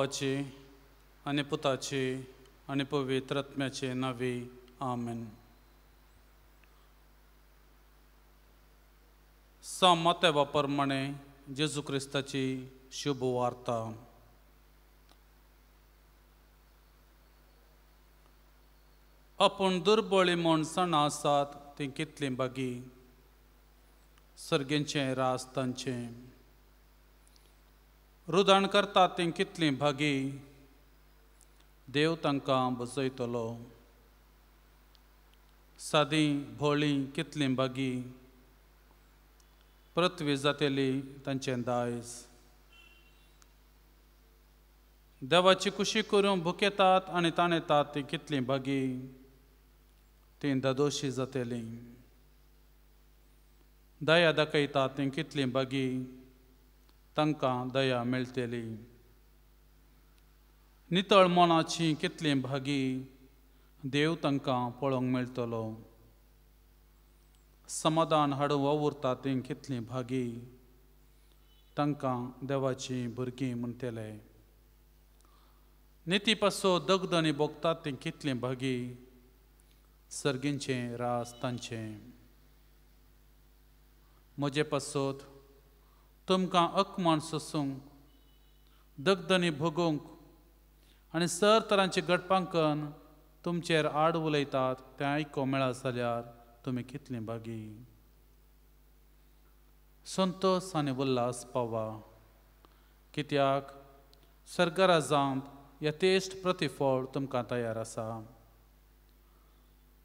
बापाची आणि पुताची आणि पवित्र आत्म्याचे नवी आमेन वापरमाणे जेजू शुभ वार्ता आपण दुर्बळी माणसां आसात ती कितले बागी सर्गेंचे रास तांचें रुदण करता तें कितलीं भागी देव तांकां बजयतलो सादीं भोळी कितलीं भागी पृथ्वी जातेली तांचें दायज देवाची कुशी करून भुकेतात येतात आनी ताण येतात ती कितलीं भागी तीं ददोशी जातली दया दाखयतात तीं कितलीं भागी तांकां दया मेळटली नितळ मनाची कितली भागी देव तांकां पळोवंक मेळटलो समाधान हाडूं वावुरता उरता तें कितली भागी तांकां देवाची भुरगीं म्हणटले नीती पासो दगद आनी भोगतात तें कितली भागी सर्गींचें रास तांचे म्हजे पासोत तुमकां अकमान सोसूंक दगदनी भोगूंक आनी सर तरांचे घडपांकन तुमचेर आड उलयतात तें आयको मेळा जाल्यार तुमी कितलीं बागी संतोश आनी उल्हास पावा कित्याक सर्गराजांत यथेश्ट प्रतिफळ तुमकां तयार आसा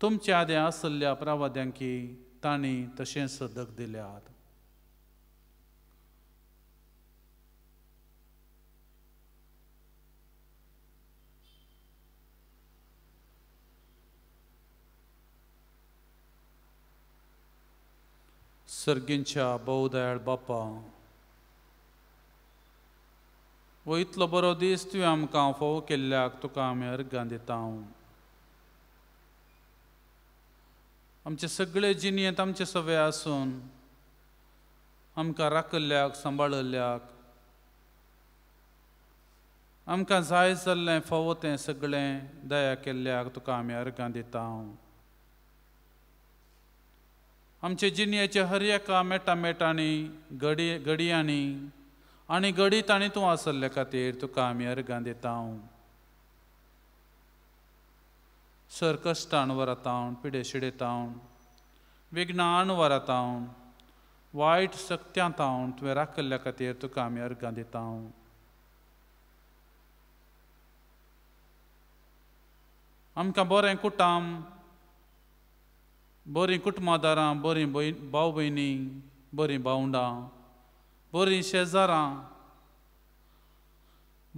तुमच्या आदें आसल्या प्रवाद्यांकी तांणी तशेंच सदक दिल्यात सर्गींच्या भोवदयाळ बापा वो इतलो बरो दीस तुवें आमकां फोव केल्ल्याक तुका आमी अर्गां दिता हांव आमचे सगळे जिणेंत आमचे सगळे आसून आमकां राखल्याक सांबाळल्ल्याक आमकां जाय जाल्लें फावो तें सगळें दया केल्ल्याक तुका आमी अर्गां दिता हांव आमचे जिनयेचे हर एका मेटामेटांनी घडी घडयांनी आनी घडी ताणी तूं आसल्ले खातीर तुका आमी अर्गां दिता हांव सर कश्टान वरतावन पिडे शिडेतावन विघ्नान वरतावन वायट सक्त्यां तावन तुवें राखल्ल्या खातीर तुका आमी अर्गां दिता हांव आमकां बरें कुटाम बरीं कुटुंबादारां बरीं भयण भाव भयणी बरीं भावंडां बरीं शेजारां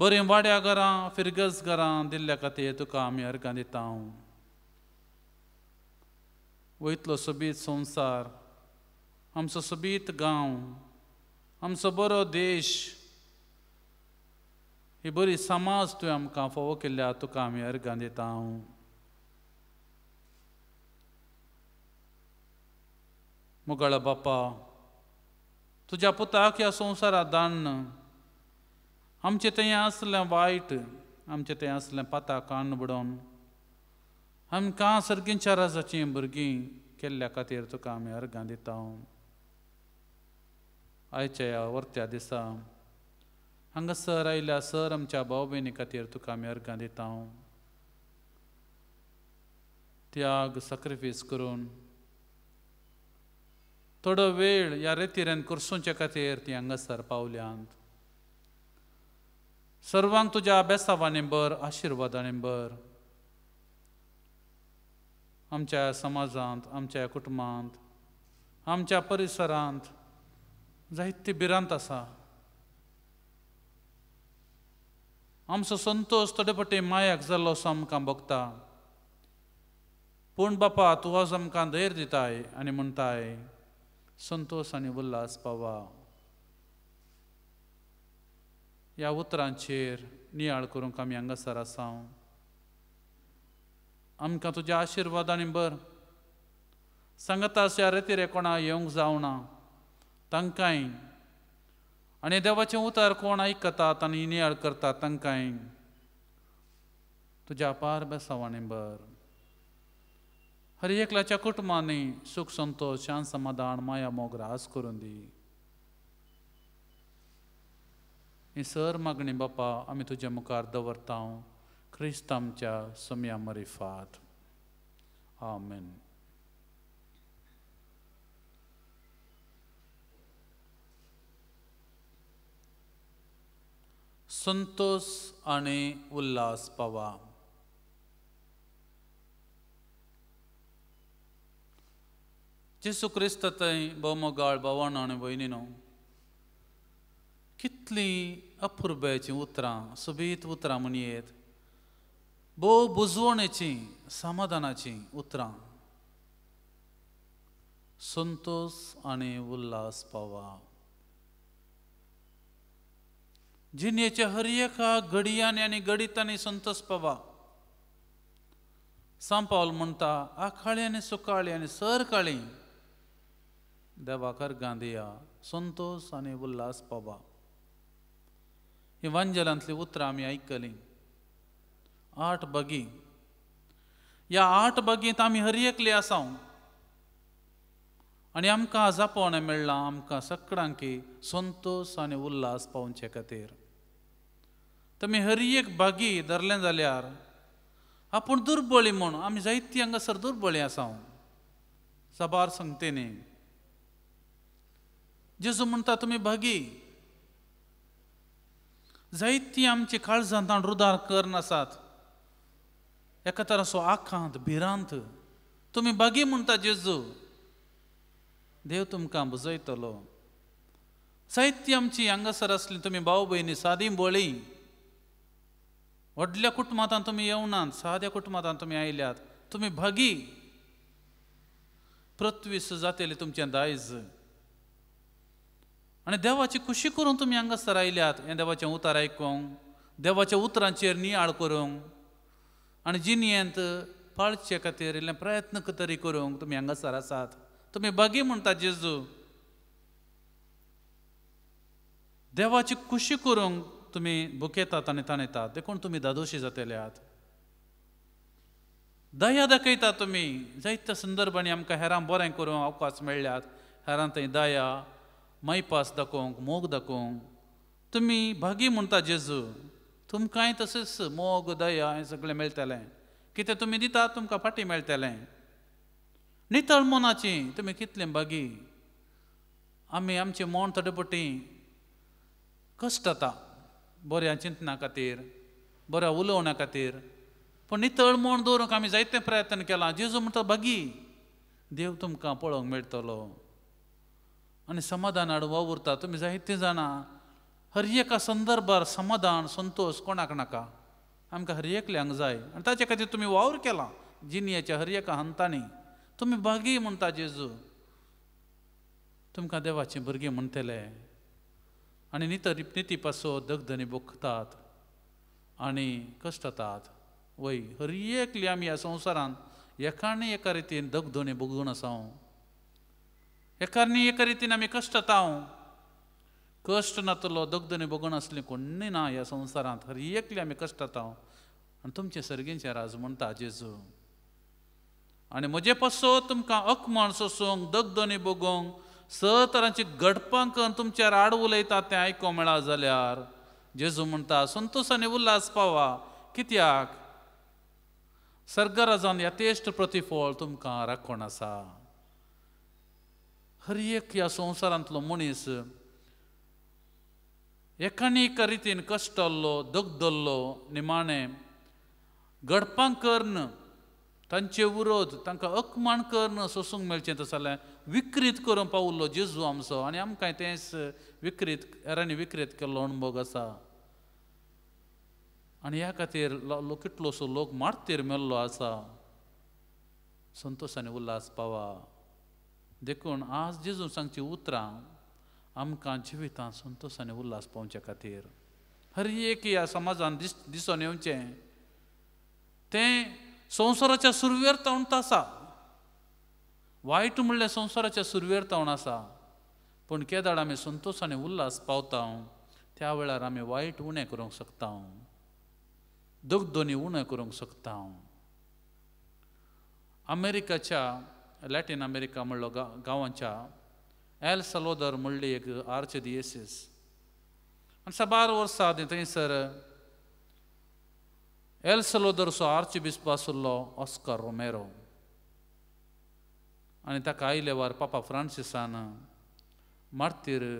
बरीं वाड्या घरां फिरगस घरां दिल्ल्या खातीर तुका आमी अर्गां दिता हांव वयतलो सोबीत संवसार आमचो सोबीत गांव आमचो बरो देश ही बरी समाज तुवें आमकां फोव केल्या तुका आमी अर्गां दिता हांव मुगळ बापा तुझ्या पुताक ह्या संवसारात दाण आमचे थंय आसलें वायट आमचे थंय आसलें पाता कान बुडोवन आमकां सारकीं चाराजाचीं भुरगीं केल्ल्या खातीर तुका आमी अर्गां दिता आयच्या ह्या वर्त्या दिसा हांगा सर आयल्या सर आमच्या भाव भयणी खातीर तुका आमी अर्गां दिता त्याग सॅक्रिफायस करून थोडो वेळ या रेतीरेन कुर्सूंचे खातीर ती हांगासर पावल्यांत सर्वांक तुज्या अभ्यासा बर आशिर्वादांनी बर आमच्या समाजांत आमच्या कुटुंबांत आमच्या परिसरांत जायती भिरांत आसा आमचो संतोष थोडे पटी मायाक जाल्लो असो आमकां भोगता पूण बापा तूं आज हो आमकां धैर्य दिताय आनी म्हणटाय आणि उल्हास पावा या उतरांचेर नियाळ करूंक आमी हांगासर आसा आमकां तुज्या आनी बर सांगता रेती रे कोणा येवंक जावना तांकांय आनी देवाचें उतार कोण आयकतात आनी नियाळ करतात तांकांय तुज्या पार बेसावाणी बरं एकलाच्या कुटुंबांनी सुख संतोष शांत समाधान माया रास करून दी सर मागणी बापा आम्ही तुझ्या मुखार दवरता ख्रिस्त मरिफात आमेन संतोष आणि उल्हास पवा जेसू क्रिस्त थंय भोवमोगाळ आणि आनी कितली कितलीं उतरां सोबीत उतरां येत बो बुजवणेची समाधानाची उतरां संतोष आनी उल्लास पावा जिणेच्या हर एका घडयांनी आनी गडितांनी संतोष पावा सांपावल म्हणता आखाळी आनी सुकाळी आनी सरकाळी देवाकर गांधिया संतोष आणि उल्हास पबा हीं वंजलांतलीं उतरां आमी आयकलीं आठ बगी या आठ बगींत आमी हरयेकली आसा आणि आमकां आजा पोवणें मेळ्ळां आमकां सगळ्यांक संतोष आनी उल्हास पावचे खातीर तुमी हर एक बागी धरलें जाल्यार आपूण दुर्बळी म्हूण आमी जायतीं हांगासर दुर्बळी आसा सबार संगतेनी जेजू म्हणटा तुम्ही भागी जायती आमची काळजांत रुदार रुदार करनासात एका असो आखांत भिरांत तुम्ही भगी म्हणता जेजू देव तुमकां बुजयतलो जायतीं आमची हांगासर आसली तुम्ही भाऊ भयणी सादी बोळी व्हडल्या कुटुंबांतान तुम्ही येवनात साद्या कुटुंबांतान तुम्ही आयल्यात तुम्ही भागी पृथ्वी सुजातेलें तुमचे दायज आणि देवाची खुशी करून तुम्ही हंगासर आयल्यात हे देवाचें उतार आयकूंक देवाच्या उतरांचेर नियाळ करूंक आनी जिनयेंत पाळचे खातीर इल्ले प्रयत्न तरी करूंक तुमी हंगासर सर आसात तुमी बागी म्हणटा जेजू देवाची खुशी करूंक तुमी भुकेतात आनी ताणयतात देखून तुमी दादोशी जातल्यात दया दाखयतात तुमी जायत्या संदर्भांनी आमकां हेरां बरें करूंक अवकाश मेळ्ळ्यात हेरां थंय दया मैपास दाखोवंक मोग दाखोवंक तुमी भागी म्हणटा जेजू तुमकांय तशेंच मोग दया हें सगळें मेळटलें कितें तुमी दितात तुमकां फाटी मेळटलें नितळ मोनाची तुमी कितलें भागी आमी आमचें मोन थोडे पटी कश्ट जाता बऱ्या चिंतना खातीर बऱ्या उलोवण्या खातीर पूण नितळ मोन दवरूंक आमी जायते प्रयत्न केला जेजू म्हणटा भागी देव तुमकां पळोवंक मेळटलो आणि समाधानाड वावरता तुमी तुम्ही तें जाणा हर एका संदर्भार समाधान संतोष कोणाक नाका आमकां हर एकल्यांक जाय आणि ताचे खातीर तुम्ही वावर केला जिनियाच्या हर एका हंतांनी तुम्ही बागी म्हणता जेजू तुमकां देवाचे भुरगे म्हणतले आणि नित निती पासो दगधनी बोखतात आनी कश्टतात वय हर एकली आमी ह्या एका एका रितीन दगधोने भोगून आसा कष्ट ఏకరీతిన कष्ट కష్టతాం नातलो ನತುಲೋ बघून असले कोणी ना या संसारात हर एकले कष्ट ಕಷ್ಟतांव आनी तुमचे सर्गेंचे राज म्हणता जेजू आणि म्हजे पासो तुमकां अकमण सोसूंक दगदने बोगोंक स तरांची घडपां करून तुमच्यार आड उलयता तें आयको मेळा जाल्यार जेजू म्हणटा आनी उल्हास पावा कित्याक सर्गराजान यथेश्ट प्रतिफळ तुमकां राखण आसा हर एक ह्या संवसारांतलो मनीस एकानेक रितीन कष्टल्लो दगदल्लो निमाणें घडपांक करन तांचे विरोध तांकां अकमान करन सोसूंक मेळचें तशें जाल्यार विकृत करूंक पावल्लो जेजू आमचो आनी आमकांय तेंच विकृत हेरांनी विकृत केल्लो अणभोग आसा आनी ह्या खातीर कितलोसो लोक मारतेर मेल्लो आसा आनी उल्हास पावा देखून आज जेजून सांगची उतरां आमकां जिवितांत संतोश आनी उल्हास पावचे खातीर हर एक ह्या समाजान दिस दिसून येवचें तें संवसाराच्या सुरवेर तावंत आसा वायट म्हणल्यार संवसाराच्या सुरवेर तवण आसा पूण केदार आमी संतोश आनी उल्हास पावता त्या वेळार आमी वायट उणें करूंक शकता दगदोनी उणें करूंक शकता अमेरिकाच्या Latin America mullo gawancha El Salvador mulli eg archdiocese an sabar or sad inta sir El Salvador so archbispasullo Oscar Romero Anita ಕಾಯಿಲೆ ವಾರ ಪಾಪ ಫ್ರಾನ್ಸಿಸಾನ ಮಾಡ್ತೀರು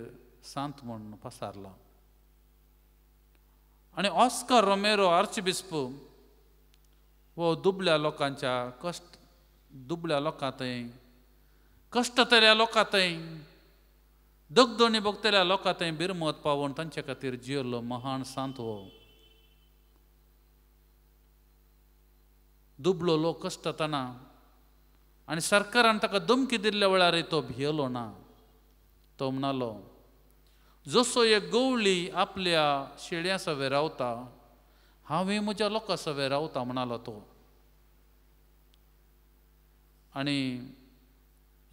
ಸಾಂತ್ ಮಣ್ಣು ಪಸಾರ್ಲ आणि ऑस्कर रोमेरो आर्चबिस्प व दुबल्या लोकांच्या कष्ट दुबल्या लकात कष्टतल्या लोकांत दगदणी भोगतल्या लोकांत बिरमत पावून तांचे खातीर जियेल्लो महान हो दुबलो लोक कष्टताना आणि सरकारान ताका दमकी दिल्ल्या वेळ तो भियेलो ना तो म्हणालो जसो एक गवळी आपल्या शेळ्या सवे रावता हांवूय म्हज्या लोकां सवे रावता म्हणालो तो आणि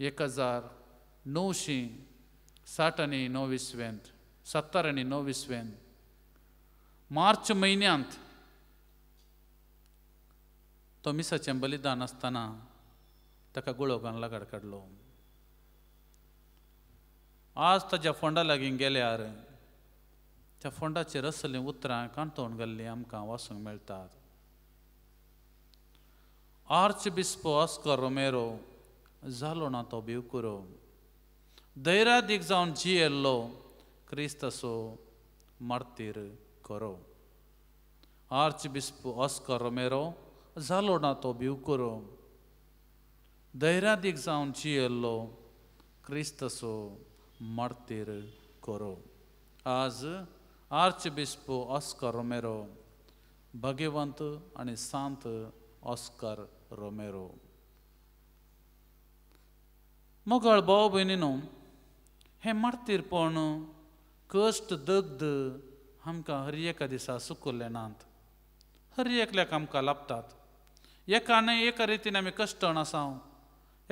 एक हजार णवशीं साठ आनी णव्वीसवेंत सत्तर आनी णव्वीसवेंत मार्च म्हयन्यांत तो मिसाचें बलिदान आसतना ताका गुळोगान लागाड काडलो आज ताच्या फोंडा लागीं गेल्यार त्या फोंडाचेर असलीं उतरां कांतोण गेल्लीं आमकां वाचूंक मेळटात आर्च ऑस्कर रोमेरो झालो ना तो भिवकुरो जाऊन जी येल्लो क्रिस्तसो मर्तीर करो आर्च बिस्प ऑस्कर रोमेरो झालो ना तो भिवको दहरादीग जाऊन जी येल्लो क्रिस्तसो मर्तीर करो आज आर्च बिस्पो रोमेरो भगिवंत आणि शांत ऑस्कर रोमेरो भाऊ भाव भयणीनो हे मारतीरपण कश्ट दग्ध आमकां हर एका दिसा सुकुल्ले नात हर एकल्याक आमकां लाबतात एका एका रितीन आमी कश्टण आसाव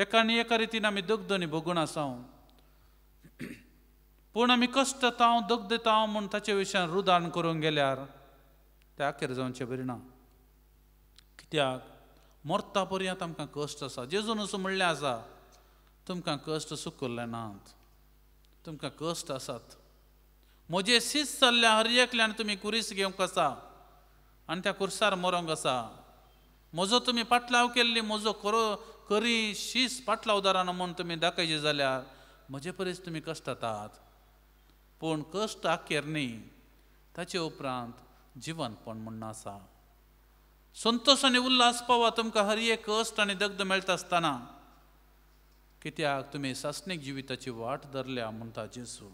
एका एका रितीन आमी दगदनी भोगून आसाव पूण आमी दग्ध ताव म्हूण ताचे विशयान रुदान करूंक गेल्यार त्या अखेर जावचें बरी ना कित्याक मरता पर्यंत आमकां कश्ट आसा जेजून असो म्हणलें आसा तुमकां कश्ट सुख नात तुमकां कश्ट आसात म्हजे शीस चल्ल्या हर एकल्यान तुमी कुरीस घेवंक आसा आनी त्या कुर्सार मरोंक आसा म्हजो तुमी पाटलाव केल्ली म्हजो करो करी शीस दारान म्हूण तुमी दाखयचे जाल्यार म्हजे परीस तुमी जातात पूण कश्ट आखेर न्ही ताचे उपरांत जिवनपण म्हण आसा आणि उल्हास पावा तुमकां हर एक कष्ट आणि दग्ध मेळटा असताना कित्याक तुम्ही सासणीक जिविताची वाट धरल्या म्हणता जेसू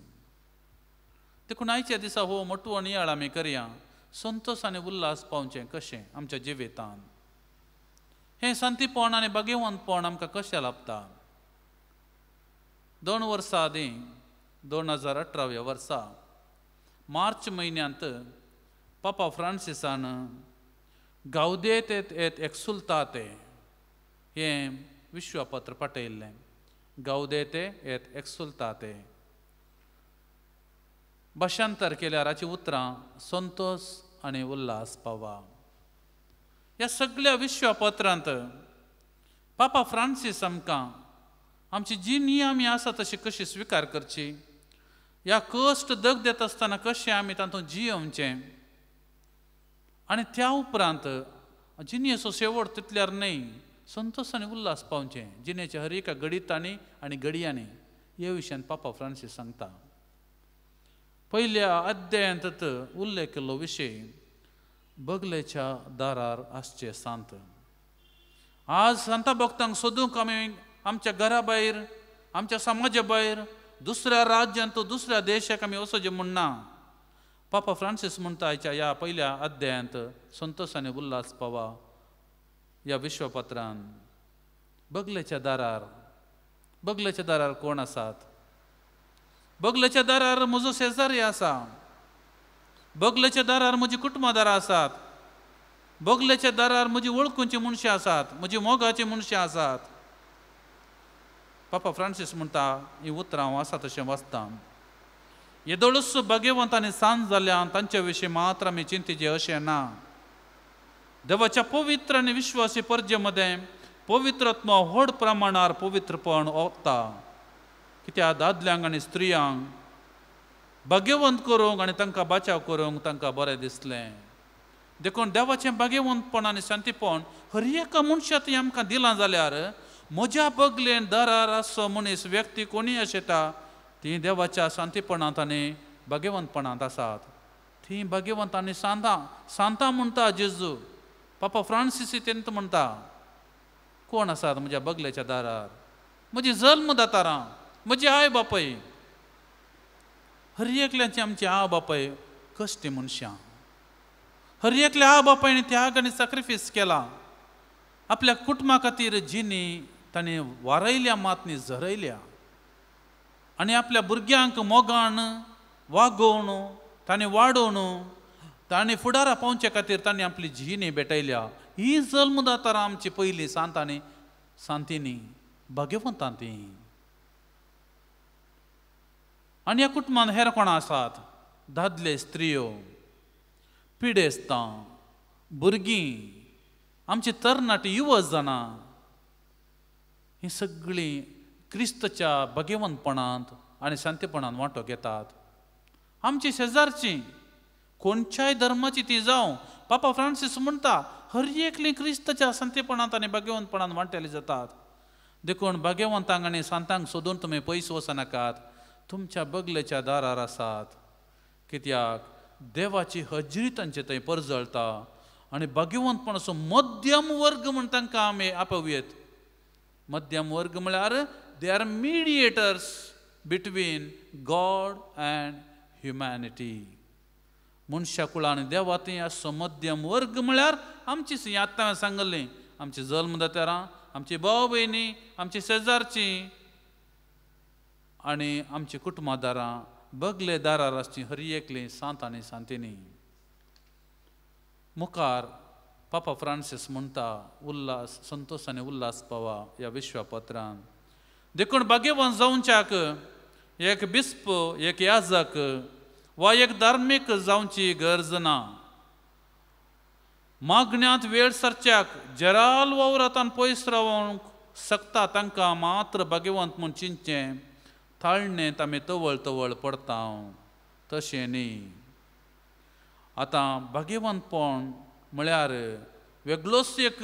देखून आयच्या दिसा हो आणि याळ आमी करया संतोष आणि उल्हास पावचें कशें आमच्या जिवेतान हे शांतीपण आनी बगेवंतपण आमकां कशें लाभता दोन वर्सां आदीं दोन हजार अठराव्या वर्सा मार्च म्हयन्यांत पापा फ्रांसिसान Gaudete et exultate, हे Vishwapatra Patele. Gaudete et exultate. भाषांतर केल्या राची उतरां संतोष आनी उल्हास पावा ह्या सगळ्या विश्वपत्रांत पापा फ्रांसीस आमकां आमची जी नियमी आसा तशी कशी स्विकार करची ह्या कश्ट दग देता आसतना कशें आमी तातूंत जियेवचें आणि त्या उपरांत जिनेचो शेवट तितल्यार न्हय संतोश आनी उल्हास पावचे जिनेचे हर एका गडितांनी आनी गडयांनी हे विशयान पापा फ्रांसीस सांगता पयल्या अध्यायांत उल्लेख केल्लो विशय बगलेच्या दारार आसचे सांत आज सांता भक्तांक सोदूंक आमी आमच्या घरा भायर आमच्या समाजा भायर दुसऱ्या राज्यांत दुसऱ्या देशाक आमी वचोचें म्हूण पापा फ्रान्सिस म्हणटाच्या या पहिल्या अध्यायांत संतोष आनी उल्हास पावा या विश्वपत्रान बगलेच्या दारार बगलेच्या दारार कोण आसात बगलेच्या दारार म्हजो शेजारी आसा बगलेच्या दारार म्हजी कुटुंबादारां आसात बगलेच्या दारार म्हजी वळखुचीं मनशां आसात म्हजी मोगाचीं मनशां आसात पापा फ्रान्सिस म्हणटा ही उतरां हांव आसा तशें वाचतां ಎದೊಳಸು ಭಗವಂತನ सांज ಜಲ್ಯ तांच्या विशीं मात्र आमी चिंतिचे अशें ना देवाच्या पवित्र आनी विश्वासी परजे मदें पवित्रत्व व्हड प्रमाणार पवित्रपण ओगता कित्याक दादल्यांक आनी स्त्रियांक भाग्यवंत करूंक आनी तांकां बचाव करूंक तांकां बरें दिसलें देखून देवाचें भाग्यवंतपण आनी शांतीपण हर एका मनशांत आमकां दिलां जाल्यार म्हज्या बगलेन दरार आसो मनीस व्यक्ती कोणी येता ती देवाच्या शांतीपणांत आनी भगवंतपणांत आसात ती भगवंत आनी सांता सांता म्हणटा जेजू पापा फ्रान्सिसी तेंत म्हणटा कोण आसात म्हज्या बगल्याच्या दारार म्हजी जल्म दातारा म्हजी आई बापय हर एकल्याची आमची आ बापय कश्टी मनशां हर एकल्या आ बापायन त्याग आनी सॅक्रिफायस केला आपल्या कुटुंबा खातीर जिनी ताणें वारयल्या मातनी झरयल्या आणि आपल्या भुरग्यांक मोगान वागोवन ताणें वाडोवन ताणें फुडारा पावचे खातीर ताणें आपली जिणे भेटयल्या ही जल्मदातारां आमची पयली सांतांनी सांतिनी भाग्यवंतां आणि आनी ह्या कुटुंबान हेर कोणा आसात दादले स्त्रियो पिडेस्तां भुरगीं आमची तरणाटी युवज जाणां हीं सगळीं क्रिस्तच्या भगवंतपणांत आणि शांतीपणान वांटो घेतात आमची शेजारची खंयच्याय धर्माची ती जावं पापा फ्रांसीस म्हणटा हर एकली क्रिस्तच्या शांतीपणांत आनी भगवंतपणान वांटेले जातात देखून भगवंतांक आनी सांतांक सोदून तुमी पयस वचनाकात तुमच्या बगलेच्या दारार आसात कित्याक देवाची हजरी तांचे थंय परजळटा आनी असो मध्यम वर्ग म्हण तांकां आमी आपोयत मध्यम वर्ग म्हळ्यार they are mediators between God and humanity. मनशा कुळान देवा ते ह्या समध्यम वर्ग म्हळ्यार आमचीच आतां हांवें सांगल्ली आमची जल्म जात्यारां आमची भाव भयणी आमची शेजारचीं आनी आमची कुटुंबादारां बगले दारार आसची हर एकली सांत आनी सांतिनी मुखार पापा फ्रांसीस म्हणटा उल्हास संतोष आनी उल्हास पावा ह्या विश्वापत्रांत देखून बागे जावच्याक एक बिस्प एक याजक वा एक धार्मीक जावची गरज ना मागण्यांत वेळ सरच्याक जराल वावरांतान पयस रावंक सकता तांकां मात्र भाग्यवंत म्हूण चिंतचें थाळणें तामी तवळ तवळ पडता तशें न्ही आतां भाग्यवंतपण म्हळ्यार वेगळोच एक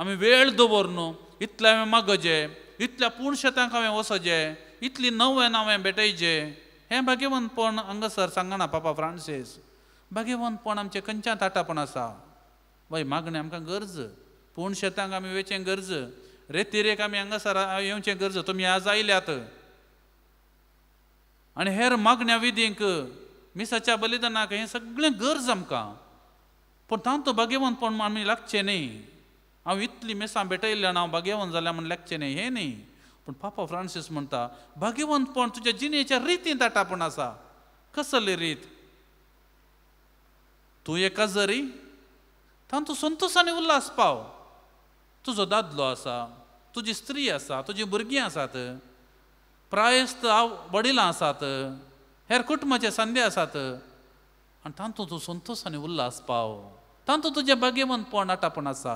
आमी वेळ दवर न्हू इतलें हांवें मागजें इतल्या शेतांक हांवें वसोजे इतली नवें हांवें भेटयचें हें भाग्यवंतपण हांगासर सांगना पापा फ्रांसीस भाग्यवंतपण आमचें खंयच्या ताटापण आसा वय मागणें आमकां गरज पूण शेतांक आमी वेचें गरज रेतिरेक आमी हांगासर येवचें गरज तुमी आज आयल्यात आनी हेर मागण्या विधींक मिसाच्या बलिदानाक हें सगळें गरज आमकां पूण तांतू भाग्यवंतपण आमी लागचें न्ही हांव इतली मेसां भेटयल्ल्यान हांव भाग्यवंत जाल्यार म्हण लागचें न्ही हें न्ही पूण पापा फ्रांसीस म्हणटा भाग्यवंतपण तुज्या जिणेच्या रितीन दाटापण आसा कसली रीत तूं एका जरी तांतू संतोष आणि उल्हास पाव तुजो दादलो आसा तुजी स्त्री आसा तुजीं भुरगीं आसात प्रायस्त वडिलां आसात हेर कुटुंबाचे संदे आसात आनी तांतूं तूं संतोष आणि उल्हास पाव तातूंत तुजें भाग्यवंतपण आटापण आसा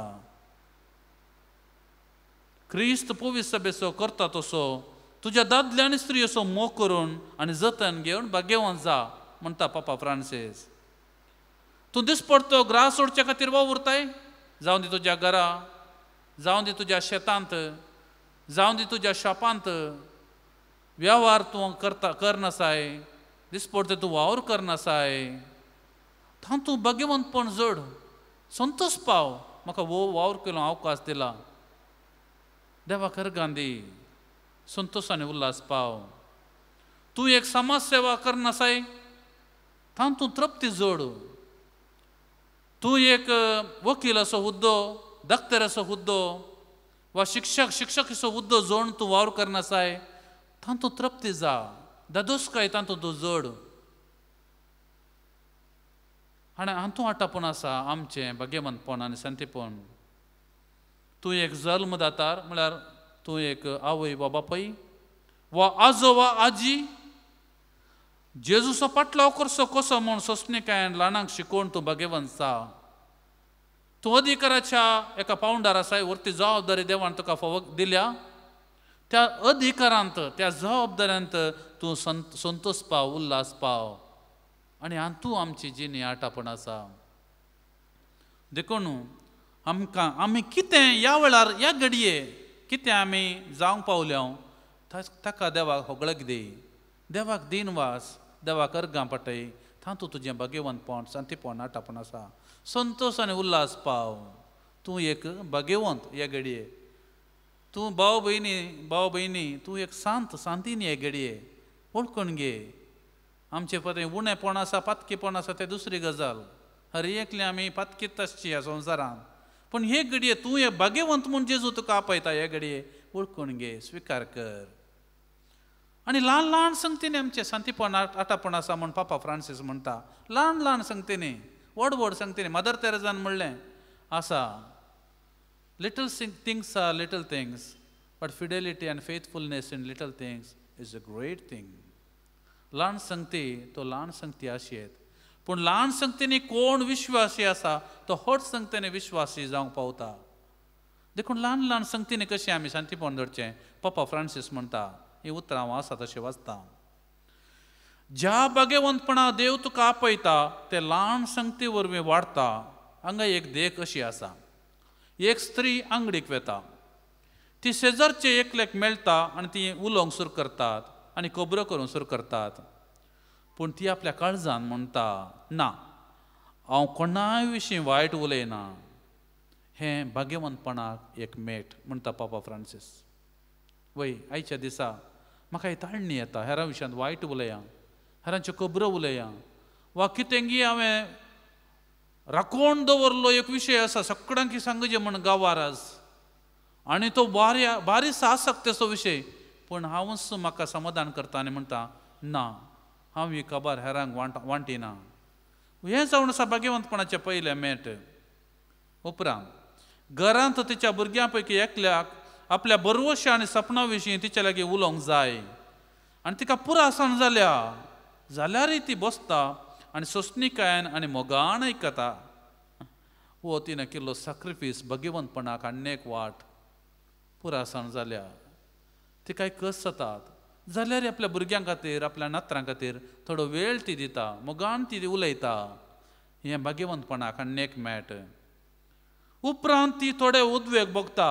क्रिस्त पोवीस सभेचो करता तसो तुज्या दादल्यान असो मोग करून आनी जतन घेवन भाग्यवान जा म्हणटा पापा फ्रांसीस तूं दिसपडतो ग्रास सोडचे खातीर उरताय जावं दी तुज्या घरा जावं दी तुज्या शेतांत जावं दी तुज्या शॉपांत वेव्हार तूं करता करनासाय दिसपडते तूं वावर करनासाय थांब तूं भाग्यवंतपण जड संतोष पाव म्हाका वो वावर केलो अवकाश दिला कर गांधी संतोषाने उल्हास पाव तू एक समाजसेवा करनासाय थांब तू तृप्ती जोड तू एक वकील असो हुद्दो असो हुद्दो वा शिक्षक शिक्षक असो हुद्दो जोड तू वावर करनासाय थांब तू तृप्ती जा काय तांतूं तू जोड आणि हातूं आटापण आसा आमचें भाग्यमनपण आनी शांतीपण तूं एक जल्म दातार म्हळ्यार तूं एक आवय बाबा बापय वा आजो वा आजी जेजूचो पाटलाव करसो कसो म्हूण काय ल्हाणांक शिकोवन तूं बागेवन सा तूं अधिकाराच्या एका पावंडार आसा वरती जबाबदारी देवान तुका फव दिल्या त्या अधिकारांत त्या जबाबदाऱ्यांत तूं संत संतोष पाव उल्हास पाव आनी आमची जिणी आटापण आसा देखून आमकां आमी कितें ह्या वेळार ह्या घडये कितें आमी जावंक पावल्या ताका देवाक होगळक दी देवाक दिनवास देवाक अर्गां पटय तातूंत तूं तुजें भाग्यवंतपण सांती पोंडाटापण आसा संतोश आनी उल्हास पाव तूं एक भगेवंत हे घडये तूं भाव भयणी भाव भयणी तूं एक शांत सांतीन हे घडये ओळखून घे आमचे पदें उणेंपण आसा पातकेपण आसा ते दुसरी गजाल हर एकले आमी पातकीत आसची ह्या संवसारांत पण हे घडये तूं हे भाग्यवंत म्हूण जेजू तुका आपयता हे घडये ओळखून घे स्विकार कर आणि ल्हान ल्हान संगतीने आमचे सांतीपण आटापण आसा म्हणून पापा फ्रांसीस म्हणता ल्हान ल्हान संगतीने व्हड व्हड संगतीने मदर तेरेजान म्हणले असा little things are little things but fidelity and faithfulness in little things is a great thing ल्हान संगती तो ल्हान संगती आहेत पूण ल्हान संगतीनी कोण विश्वासी आसा तो हट संगतीने विश्वासी जावंक पावता देखून ल्हान ल्हान संगतीनी कशें आमी शांतीपण धरचें पप्पा फ्रांसीस म्हणटा ही उतरां हांव आसा तशें वाचता ज्या भगवंतपणा देव तुका आपयता ते ल्हान संगती वरवीं वाडता हांगा एक देख अशी आसा एक स्त्री आंगडीक वेता ती शेजारचे एकलेक मेळटा आनी ती उलोवंक सुरू करतात आनी खबरो करूंक सुरू करतात पूण ती आपल्या काळजान म्हणटा ना हांव कोणाय विशीं वायट उलयना हें भाग्यवंतपणाक एक मेट म्हणटा पापा फ्रांसीस वय आयच्या दिसा म्हाका ताळणी येता हेरां विशयांत वायट उलया हेरांच्यो खबरो उलया वा कितेंगी हांवें राखोण दवरलो एक विशय आसा सगळ्यांक सांगचे म्हण गांवार आज आनी तो बारी बारीस आसक विषय विशय पूण हांवच म्हाका समाधान करता आनी म्हणटा ना हांव ही काबार हेरांक वांट वांटिना हें जावन आसा भाग्यवंतपणाचें पयलें मेट उपरांत घरांत तिच्या भुरग्यां पैकी एकल्याक आपल्या बरवशा आनी सपना विशीं तिच्या लागीं उलोवंक जाय आनी तिका पुरासाण जाल्या जाल्यारय ती बसता आनी सोसणिकायेन आनी मोगाण आयकता हो तिणें केल्लो सॅक्रिफीस भगिवंतपणाक आनी एक वाट पुरासन जाल्या तिकाय कस जातात जाल्यार आपल्या भुरग्यां खातीर आपल्या नात्रां खातीर थोडो वेळ ती दिता मोगान ती उलयता हें भाग्यवंतपणाक एक मेळटा उपरांत ती थोडे उद्वेग भोगता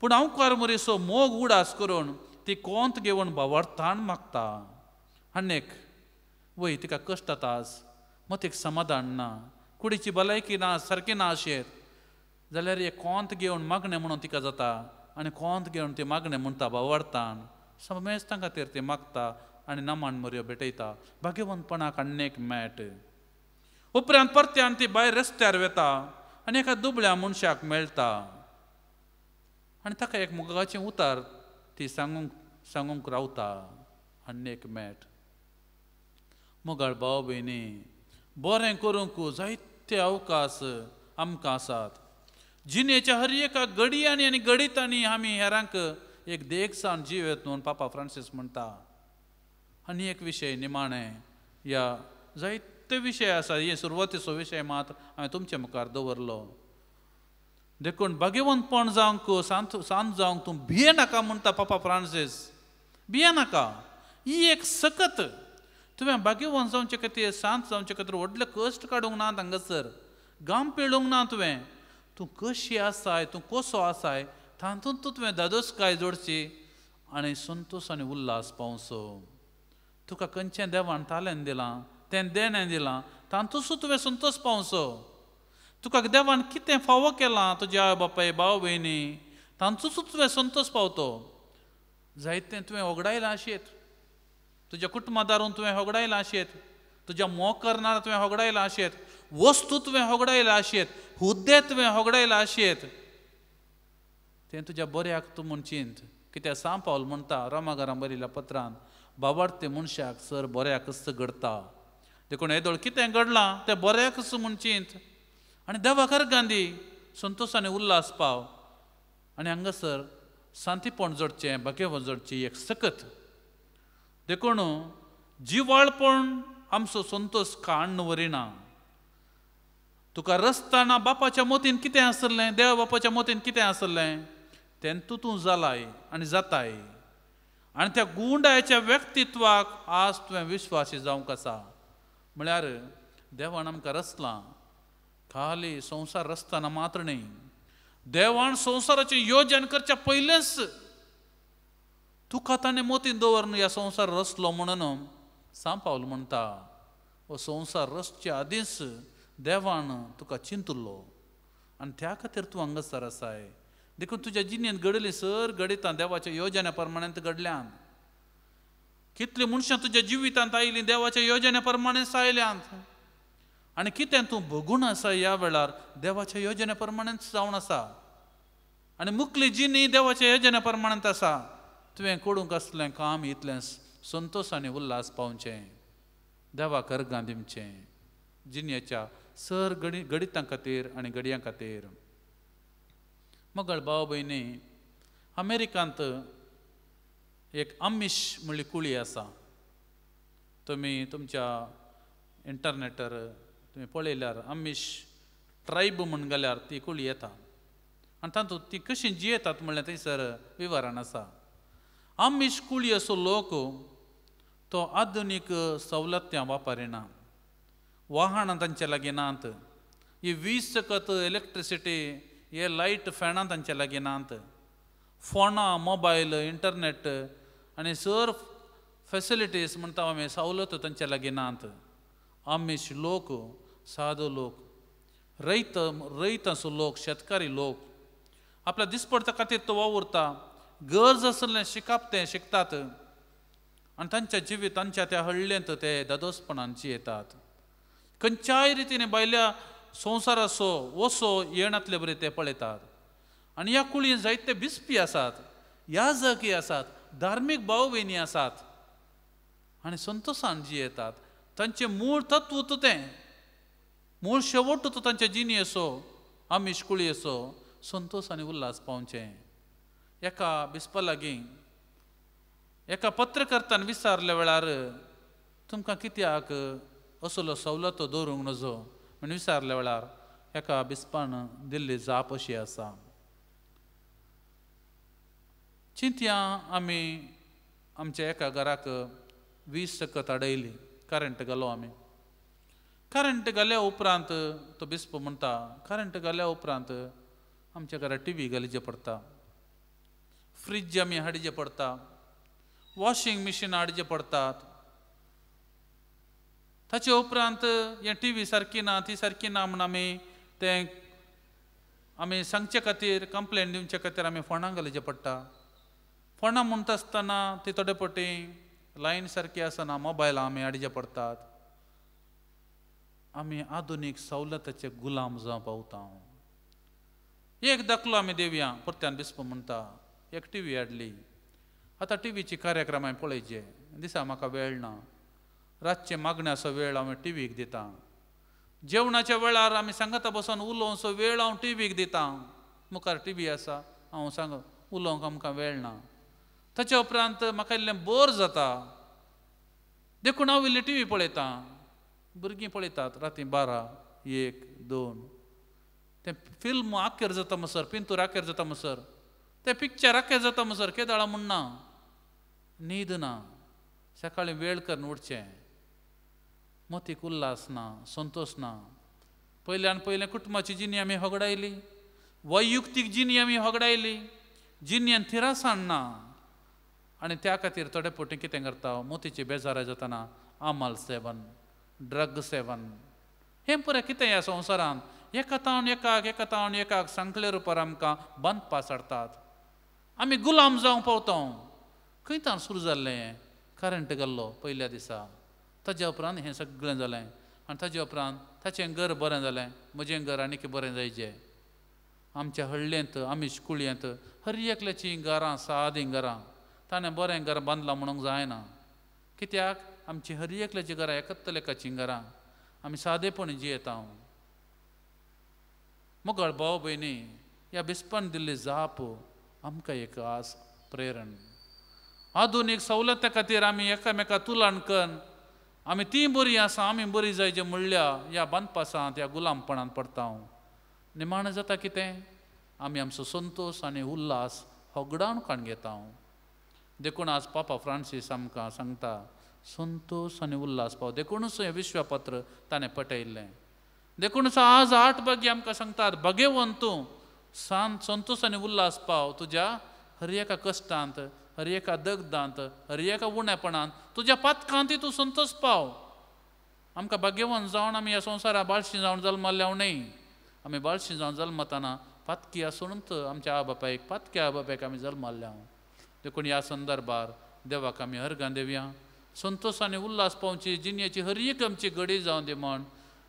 पूण हांव मोरीसो मोग उडास करून ती कोंत घेवन भावार्थान मागता आनीक वय तिका कश्ट मग तिका समाधान ना कुडीची भलायकी ना सारकी ना अशें जाल्यार हे कोंत घेवन मागणें म्हणून तिका जाता आनी कोंत घेवन ती मागणें म्हणटा भावार्थान समेज तां खातीर ती मागता आनी नमान मऱ्यो भेटयता भाग्यवंतपणा एक मेळट उपरांत परत्यान ती बायल रस्त्यार वेता आनी एका दुबळ्या मनशाक मेळटा आनी ताका एक मुगाचें उतार ती सांगूंक सांगूंक रावता आनी एक मेट मुगाळ भाव भयणी बरें करूंक जायते अवकाश आमकां आसात जिणेच्या हर एका घडयांनी आनी घडितांनी आमी हेरांक एक देगसान जीव येत म्हणून पापा फ्रांसीस म्हणटा आनी एक विशय निमाणें या जायते विशय आसा हे सुरवातेचो विशय मात हांवें तुमचे मुखार दवरलो देखून भगवंतपण जावंक सांत सांत जावंक तूं भिये नाका म्हणटा पापा फ्रांसीस भिये नाका ही एक सकत तुवें भाग्यवंत जावचे खातीर सांत जावचे खातीर व्हडले कश्ट काडूंक ना हांगासर गाम पिळूंक ना तुवें तूं कशी आसाय तूं कसो आसाय तातूंत तुवें दादोस काय जोडची आनी संतोश आनी उल्हास पावसो तुका खंयचें देवान तालें दिलां तें देणें दिलां तातूंसून तुवें संतोश पावसो तुका देवान कितें फावो केलां तुज्या आवय बापाय भाव भयणी तांचोसून तुवें संतोश पावतो जायतें तुवें होगडायलां आशेत तुज्या दारून तुवें होगडायलां आशेत तुज्या मोकरणार करणार तुवें होगडायलां आशेत वस्तू तुवें वगडायला आशेत हुद्दे तुवें वगडायला आशेत तें तुज्या बऱ्याक तूं म्हणचींत कित्याक सां पावल म्हणटा रामागारां बरयल्या पत्रान बाबार्थ ते मनशाक सर बऱ्याकच घडता देखून येदोळ कितें घडलां तें बऱ्याकच म्हणचींत आनी देवाकार गांधी संतोश आनी उल्हास पाव आनी हांगासर जडचे पणजडचें जोडचें एक सकत देखून जिवाळपण आमचो संतोश काण वरिना तुका रस्ताना बापाच्या मतीन कितें आसलें देवा बापाच्या मतीन कितें आसलें तूं जालाय आनी जाताय आनी त्या गुंडायाच्या व्यक्तित्वाक आज तुवें विश्वासी जावंक आसा म्हळ्यार देवान आमकां रचलां खाली संवसार रचतना मात्र न्ही देवान संवसाराचें योजन करच्या पयलेंच तुका ताणें मोतीन दवरन ह्या संवसार रचलो म्हणून सांग पावलो म्हणटा हो संवसार रचचे आदींच देवान तुका चिंतुल्लो आनी त्या खातीर तूं हांगासर आसाय देखून तुज्या जिणेंत घडली सर घडे देवाच्या योजने प्रमाणेंत घडल्यान कितले मनशां तुज्या जिवितांत आयली देवाच्या योजने प्रमाणेच आयल्यांत आनी कितें तूं भोगून आसा ह्या वेळार देवाच्या योजने प्रमाणेंत जावन आसा आनी मुकली जिनी देवाच्या योजने प्रमाणांत आसा तुवें कोडूंक आसलें काम इतलें संतोश आनी उल्हास पावचें देवाक अर्गां दिवचें जिणेच्या सर गडी गणितां खातीर आनी गडयां खातीर भाऊ भयणी अमेरिकांत एक अमिश म्हणली कुळी आसा तुम्ही तुमच्या इंटरनेटार तुम्ही पळयल्यार अमिश ट्रायब म्हण गेल्यार ती कुळी येता आनी तातूंत ती कशी जियेतात म्हणल्यार थंयसर विवरण आसा अमिश कुळी असो लोक तो आधुनीक सवलत्या वापरिना वाहन तांचे लागीं नात ही वीज सकत इलेक्ट्रिसिटी हे लायट फेणां तांचे लागीं नात फोनां मोबायल इंटरनेट आनी सर फेसिलिटीज म्हणटा आमी सवलत तांचे लागीं नात आमीश लोक सादो लोक रैत रैत असो लोक शेतकारी लोक आपल्या दिसपडता खातीर तो वावुरता गरज आसलें शिकप ते शिकतात आनी तांच्या जिवीत तांच्या त्या हळ्ळेंत ते दादोसपणांची येतात खंयच्याय रितीने बायल्या संवसार असो वसो येणांतले बरे ते पळयतात आणि या कुळी जायते बिस्पी आसात जगी आसात धार्मीक भाऊ भयणी आसात आणि संतोसान जी येतात तांचे मूळ तत्व ते मूळ शेवट तो तांचे जिनी असो आमीश कुळी असो संतोष आणि उल्हास पावचें एका बिस्पा लागीं एका पत्रकर्त्यान विचारल्या वेळार तुमकां कित्याक असलो सवलतो दवरूंक नजो म्हण विचारल्या वेळार एका बिस्पान दिल्ली जाप अशी आसा चिंत्या आमी आमच्या एका घराक वीस टक्कत आडयली करंट घालो आमी करंट घाल्या उपरांत तो बिस्प म्हणटा करंट घाल्या उपरांत आमच्या घरा टी व्ही घालचे पडटा फ्रीज आमी हाडचे पडटा वॉशिंग मशीन हाडचे पडटात ताचे उपरांत हें टी व्ही सारकी ना ती सारकी ना म्हण आमी तें आमी सांगचे खातीर कंप्लेन दिवचे खातीर आमी फोंडां घालचें पडटा फोंडां म्हणटा आसतना ती थोडे पटी लायन सारकी आसना मोबायलां आमी हाडचे पडटात आमी आधुनीक सवलताचे गुलाम जावं पावता एक दाखलो आमी देवया परत्यान बिस्प म्हणटा एक टी व्ही हाडली आतां टी कार्यक्रम हांवें पळयचे दिसा म्हाका वेळ ना रातचे मागण्याचो वेळ हांव टिवीक दितां जेवणाच्या वेळार आमी सांगता बसून उलोवचो वेळ हांव टिवीक दितां मुखार व्ही आसा हांव सांग उलोवंक आमकां वेळ ना ताचे उपरांत म्हाका इल्लें बोर जाता देखून हांव इल्ली टी व्ही पळयतां भुरगीं पळयतात राती बारा एक दोन तें फिल्म आखेर जाता मसर पिंतूर आखेर जाता मसर तें पिक्चर आखेर जाता मसर केदाळा म्हण ना न्हीद ना सकाळीं वेळ करून उठचें मोतीक उल्हास ना संतोष ना पयल्यान पहिले कुटुंबाची जिणी आमी होगडायली वैयक्तीक जिणी आमी होगडायली जिणयेन थिरासाण ना आणि त्या खातीर थोडे पोटी कितें करता मोतीची बेजारा जाताना आमाल सेवन ड्रग सेवन हे पुरे कितें ह्या संवसारान एका तावन एकाक एका तावन एकाक सांगले रुपार आमकां बांदपास पास आमी गुलाम जावंक पावता खंय सुरू जाल्लें करंट गेल्लो पयल्या दिसा ताच्या उपरांत हें सगळें जालें आनी ताज्या उपरांत ताचें घर बरें जालें म्हजें घर आनीक बरें जायचें आमच्या हळ्ळेंत आमी कुळयेंत हर एकल्याची घरां सादीं घरां ताणें बरें घर बांदलां म्हणूंक जायना कित्याक आमची हर एकल्याचीं घरां एकत्र तलेकाचीं घरां आमी सादेपण जियेता मुगळ भाव भयणी ह्या बिस्पण दिल्ली जाप आमकां एक आस प्रेरण आधुनीक सवलते खातीर आमी एकामेका तुलाण करून आमी ती बरी आसा आमी जाय जे म्हणल्या ह्या बांदपासांत ह्या गुलामपणांत पडता हांव निमाणें जाता कितें आमी आमचो संतोश आनी उल्हास होगडावन काण घेता हांव देखून आज पापा फ्रांसीस आमकां सांगता संतोश आनी उल्हास पाव देखूनच हें विश्वपत्र ताणें पटयल्लें देखूनच आज आठ बागी आमकां सांगतात भगेवन सांत संतोश आनी उल्हास पाव तुज्या हर एका कश्टांत हर एका दगदांत हर एका उणेपणांत तुज्या पातकांती तूं संतोस पाव आमकां भाग्यवान जावन आमी ह्या संवसारा बाळशी जावन जल्मल्ल्या न्हय आमी बाळशी जावन जल्मताना पातकी आसुनूच आमच्या आ बापायक पातक्या आ बापायक आमी जल्मल्ल्या देखून ह्या संदर्भार देवाक आमी हरगां देवया संतोष आनी उल्हास पावची जिणेची हर एक आमची घडी जावन दी म्हण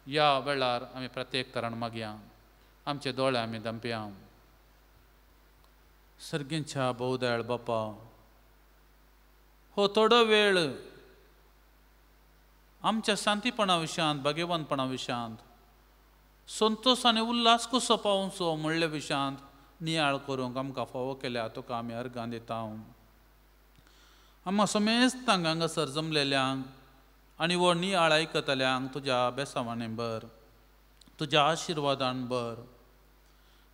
ह्या वेळार आमी प्रत्येक तरण मागया आमचे दोळे आमी दंपया सर्गींच्या भोवदयाळ बापा हो थोडो वेळ आमच्या शांतीपणा विशांत भगवानपणा विशांत संतोष आणि उल्हास कसो पावचो म्हणले विशांत नियाळ करूंक आमकां फावो केल्या तुका आमी अर्गां दिता आम्हा समेज तांकां हांगासर जमलेल्यांक आनी वो नियाळ आयकतल्यांक तुज्या बेसावाणे भर तुज्या आशिर्वादान भर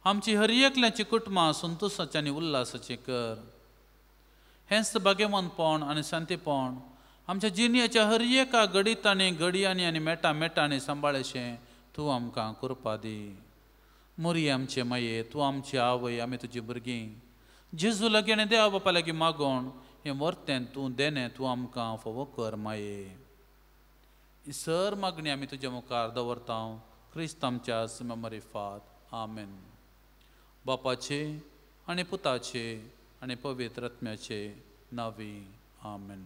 आमची हर एकल्याची कुटुंबां संतोषाची आनी उल्हासाची कर हेंच बागेमोनपण आणि शांतीपण आमच्या जिणेच्या हर एका गडितांनी आनी आणि आनी मेटा मेटांनी सांबाळशें तूं आमकां करपा दी मुरी आमचे माये तूं आमची आवय आमी तुजी भुरगीं जेजू लागीं आनी देवा बापा लागीं मागोण हें वर्तें तूं देणें तूं आमकां फोवो कर माये ही सर मागणी आमी तुज्या मुखार दवरता क्रिस्त आमच्या फात आमेन बापाचे आणि पुताचे आणि पवित्रत्म्याचे नावी आमेन